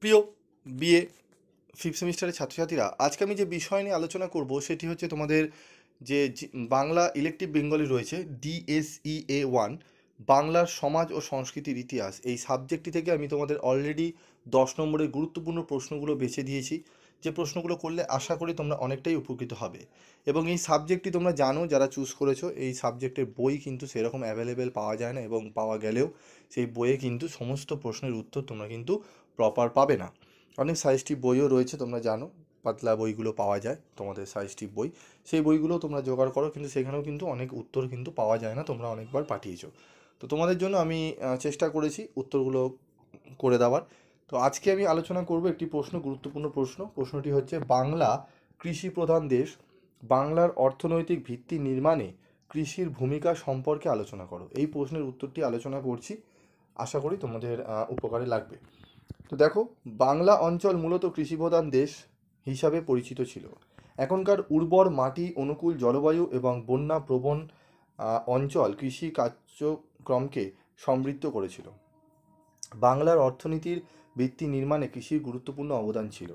প্রিয় BA fifth সেমিস্টারের ছাত্রছাত্রীরা আজকে আমি যে বিষয় নিয়ে আলোচনা করব সেটি হচ্ছে তোমাদের যে বাংলা ইলেকটিভ বেঙ্গলি রয়েছে ডিএসই এ ওয়ান বাংলার সমাজ ও সংস্কৃতির ইতিহাস এই সাবজেক্টটি থেকে আমি তোমাদের অলরেডি দশ নম্বরের গুরুত্বপূর্ণ প্রশ্নগুলো বেছে দিয়েছি যে প্রশ্নগুলো করলে আশা করি তোমরা অনেকটাই উপকৃত হবে এবং এই সাবজেক্টটি তোমরা জানো যারা চুজ করেছো এই সাবজেক্টের বই কিন্তু সেরকম অ্যাভেলেবেল পাওয়া যায় না এবং পাওয়া গেলেও সেই বইয়ে কিন্তু সমস্ত প্রশ্নের উত্তর তোমরা কিন্তু প্রপার পাবে না অনেক সাইজটি বইও রয়েছে তোমরা জানো পাতলা বইগুলো পাওয়া যায় তোমাদের সাইজটি বই সেই বইগুলো তোমরা জোগাড় করো কিন্তু সেখানেও কিন্তু অনেক উত্তর কিন্তু পাওয়া যায় না তোমরা অনেকবার পাঠিয়েছো তো তোমাদের জন্য আমি চেষ্টা করেছি উত্তরগুলো করে দেওয়ার তো আজকে আমি আলোচনা করব একটি প্রশ্ন গুরুত্বপূর্ণ প্রশ্ন প্রশ্নটি হচ্ছে বাংলা কৃষি প্রধান দেশ বাংলার অর্থনৈতিক ভিত্তি নির্মাণে কৃষির ভূমিকা সম্পর্কে আলোচনা করো এই প্রশ্নের উত্তরটি আলোচনা করছি আশা করি তোমাদের উপকারে লাগবে তো দেখো বাংলা অঞ্চল মূলত কৃষিপ্রধান দেশ হিসাবে পরিচিত ছিল এখনকার উর্বর মাটি অনুকূল জলবায়ু এবং বন্যা প্রবণ অঞ্চল কৃষি কার্যক্রমকে সমৃদ্ধ করেছিল বাংলার অর্থনীতির ভিত্তি নির্মাণে কৃষির গুরুত্বপূর্ণ অবদান ছিল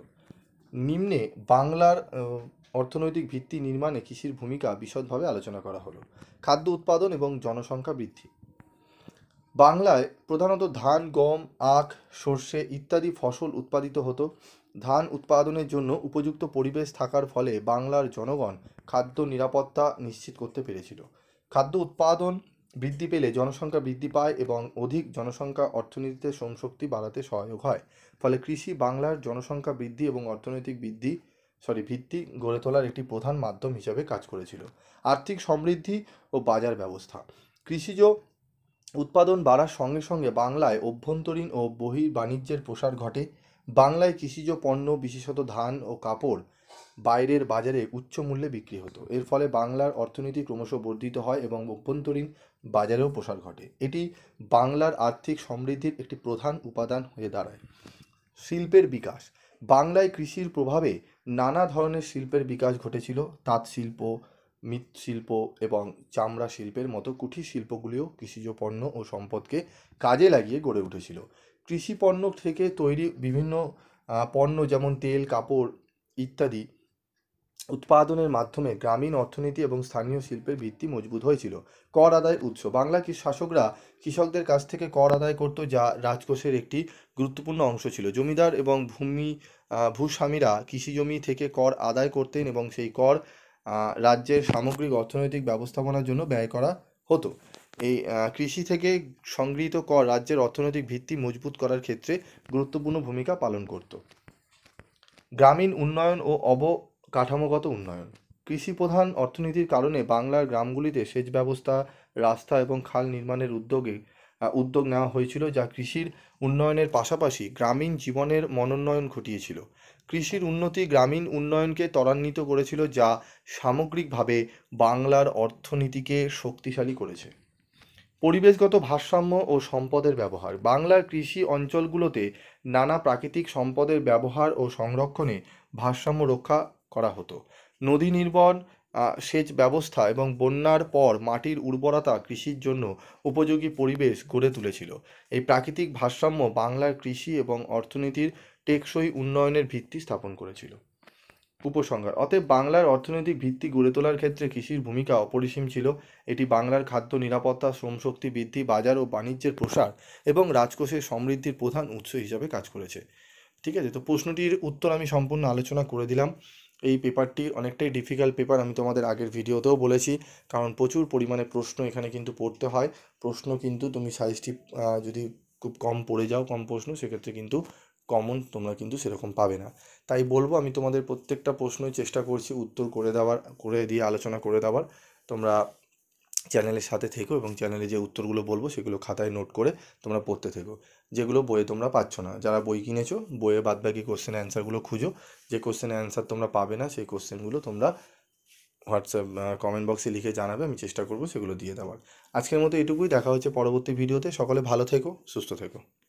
নিম্নে বাংলার অর্থনৈতিক ভিত্তি নির্মাণে কৃষির ভূমিকা বিশদভাবে আলোচনা করা হলো খাদ্য উৎপাদন এবং জনসংখ্যা বৃদ্ধি বাংলায় প্রধানত ধান গম আখ সর্ষে ইত্যাদি ফসল উৎপাদিত হতো ধান উৎপাদনের জন্য উপযুক্ত পরিবেশ থাকার ফলে বাংলার জনগণ খাদ্য নিরাপত্তা নিশ্চিত করতে পেরেছিল খাদ্য উৎপাদন বৃদ্ধি পেলে জনসংখ্যা বৃদ্ধি পায় এবং অধিক জনসংখ্যা অর্থনীতিতে শ্রমশক্তি বাড়াতে সহায়ক হয় ফলে কৃষি বাংলার জনসংখ্যা বৃদ্ধি এবং অর্থনৈতিক বৃদ্ধি সরি ভিত্তি গড়ে তোলার একটি প্রধান মাধ্যম হিসাবে কাজ করেছিল আর্থিক সমৃদ্ধি ও বাজার ব্যবস্থা কৃষিজ উৎপাদন বাড়ার সঙ্গে সঙ্গে বাংলায় অভ্যন্তরীণ ও বহির বাণিজ্যের প্রসার ঘটে বাংলায় কৃষিজ পণ্য বিশেষত ধান ও কাপড় বাইরের বাজারে উচ্চ মূল্যে বিক্রি হতো এর ফলে বাংলার অর্থনীতি ক্রমশ বর্ধিত হয় এবং অভ্যন্তরীণ বাজারেও প্রসার ঘটে এটি বাংলার আর্থিক সমৃদ্ধির একটি প্রধান উপাদান হয়ে দাঁড়ায় শিল্পের বিকাশ বাংলায় কৃষির প্রভাবে নানা ধরনের শিল্পের বিকাশ ঘটেছিল তাঁত শিল্প মৃৎশিল্প এবং চামড়া শিল্পের মতো কুঠির শিল্পগুলিও কৃষিজ পণ্য ও সম্পদকে কাজে লাগিয়ে গড়ে উঠেছিল কৃষি পণ্য থেকে তৈরি বিভিন্ন পণ্য যেমন তেল কাপড় ইত্যাদি উৎপাদনের মাধ্যমে গ্রামীণ অর্থনীতি এবং স্থানীয় শিল্পের ভিত্তি মজবুত হয়েছিল কর আদায় উৎস বাংলা শাসকরা কৃষকদের কাছ থেকে কর আদায় করত যা রাজকোষের একটি গুরুত্বপূর্ণ অংশ ছিল জমিদার এবং ভূমি ভূস্বামীরা কৃষিজমি থেকে কর আদায় করতেন এবং সেই কর রাজ্যের সামগ্রিক অর্থনৈতিক ব্যবস্থাপনার জন্য ব্যয় করা হতো এই কৃষি থেকে সংগৃহীত কর রাজ্যের অর্থনৈতিক ভিত্তি মজবুত করার ক্ষেত্রে গুরুত্বপূর্ণ ভূমিকা পালন করত গ্রামীণ উন্নয়ন ও অবকাঠামোগত উন্নয়ন কৃষি প্রধান অর্থনীতির কারণে বাংলার গ্রামগুলিতে সেচ ব্যবস্থা রাস্তা এবং খাল নির্মাণের উদ্যোগে উদ্যোগ নেওয়া হয়েছিল যা কৃষির উন্নয়নের পাশাপাশি গ্রামীণ জীবনের মনোন্নয়ন ঘটিয়েছিল কৃষির উন্নতি গ্রামীণ উন্নয়নকে ত্বরান্বিত করেছিল যা সামগ্রিকভাবে বাংলার অর্থনীতিকে শক্তিশালী করেছে পরিবেশগত ভারসাম্য ও সম্পদের ব্যবহার বাংলার কৃষি অঞ্চলগুলোতে নানা প্রাকৃতিক সম্পদের ব্যবহার ও সংরক্ষণে ভারসাম্য রক্ষা করা হতো নদী নির্ভর সেচ ব্যবস্থা এবং বন্যার পর মাটির উর্বরতা কৃষির জন্য উপযোগী পরিবেশ গড়ে তুলেছিল এই প্রাকৃতিক ভারসাম্য বাংলার কৃষি এবং অর্থনীতির টেকসই উন্নয়নের ভিত্তি স্থাপন করেছিল উপসংহার অতএব বাংলার অর্থনৈতিক ভিত্তি গড়ে তোলার ক্ষেত্রে কৃষির ভূমিকা অপরিসীম ছিল এটি বাংলার খাদ্য নিরাপত্তা শ্রমশক্তি বৃদ্ধি বাজার ও বাণিজ্যের প্রসার এবং রাজকোষের সমৃদ্ধির প্রধান উৎস হিসাবে কাজ করেছে ঠিক আছে তো প্রশ্নটির উত্তর আমি সম্পূর্ণ আলোচনা করে দিলাম এই পেপারটি অনেকটাই ডিফিকাল্ট পেপার আমি তোমাদের আগের ভিডিওতেও বলেছি কারণ প্রচুর পরিমাণে প্রশ্ন এখানে কিন্তু পড়তে হয় প্রশ্ন কিন্তু তুমি সাইজটি যদি খুব কম পড়ে যাও কম প্রশ্ন সেক্ষেত্রে কিন্তু কমন তোমরা কিন্তু সেরকম পাবে না তাই বলবো আমি তোমাদের প্রত্যেকটা প্রশ্নই চেষ্টা করছি উত্তর করে দেওয়ার করে দিয়ে আলোচনা করে দেওয়ার তোমরা চ্যানেলের সাথে থেকো এবং চ্যানেলে যে উত্তরগুলো বলবো সেগুলো খাতায় নোট করে তোমরা পড়তে থেকো যেগুলো বইয়ে তোমরা পাচ্ছ না যারা বই কিনেছো বইয়ে বাদবাকি কোশ্চেন অ্যান্সারগুলো খুঁজো যে কোশ্চেন অ্যান্সার তোমরা পাবে না সেই কোশ্চেনগুলো তোমরা হোয়াটসঅ্যাপ কমেন্ট বক্সে লিখে জানাবে আমি চেষ্টা করবো সেগুলো দিয়ে দেওয়ার আজকের মতো এটুকুই দেখা হচ্ছে পরবর্তী ভিডিওতে সকলে ভালো থেকো সুস্থ থেকো